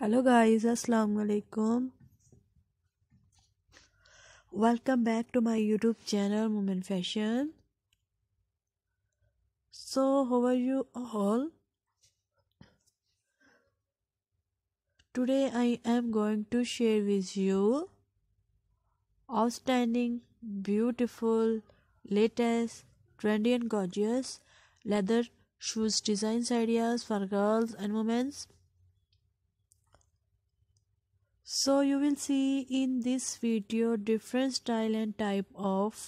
hello guys Assalamualaikum. alaikum welcome back to my youtube channel moment fashion so how are you all today i am going to share with you outstanding beautiful latest trendy and gorgeous leather shoes designs ideas for girls and women's so you will see in this video different style and type of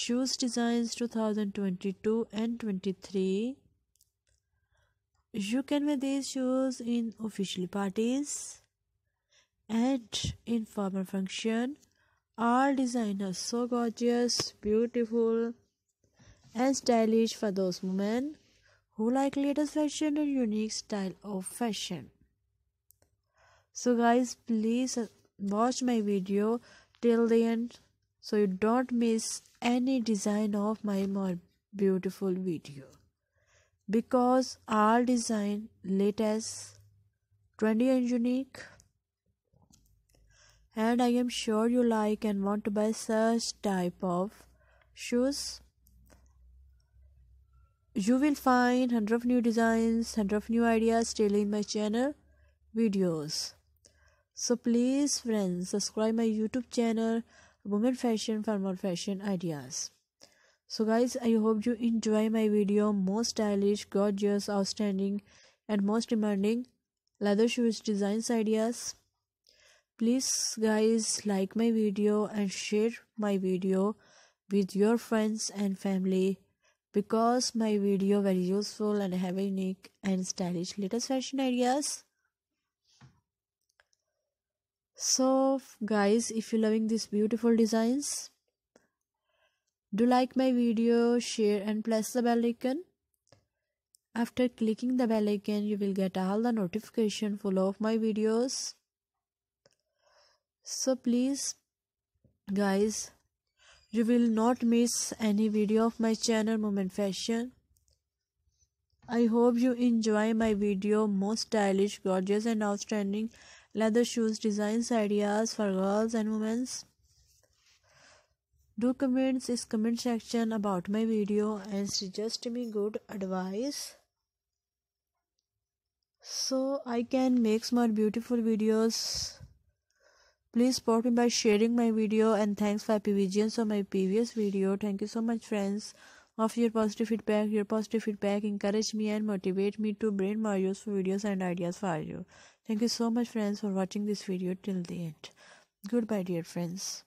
shoes designs 2022 and 23 you can wear these shoes in official parties and in formal function all designs are so gorgeous beautiful and stylish for those women who like latest fashion and unique style of fashion so guys please watch my video till the end so you don't miss any design of my more beautiful video because all design latest trendy and unique and i am sure you like and want to buy such type of shoes you will find hundred of new designs hundred of new ideas still in my channel videos so please friends subscribe my YouTube channel Women Fashion for more fashion ideas. So guys I hope you enjoy my video most stylish gorgeous outstanding and most demanding leather shoes designs ideas. Please guys like my video and share my video with your friends and family because my video very useful and have unique and stylish latest fashion ideas so guys if you're loving these beautiful designs do like my video share and press the bell icon after clicking the bell icon you will get all the notification full of my videos so please guys you will not miss any video of my channel moment fashion i hope you enjoy my video most stylish gorgeous and outstanding leather shoes designs ideas for girls and women do comments this comment section about my video and suggest me good advice so i can make more beautiful videos please support me by sharing my video and thanks for pvgns for my previous video thank you so much friends of your positive feedback. Your positive feedback encourage me and motivate me to bring more useful videos and ideas for you. Thank you so much friends for watching this video till the end. Goodbye dear friends.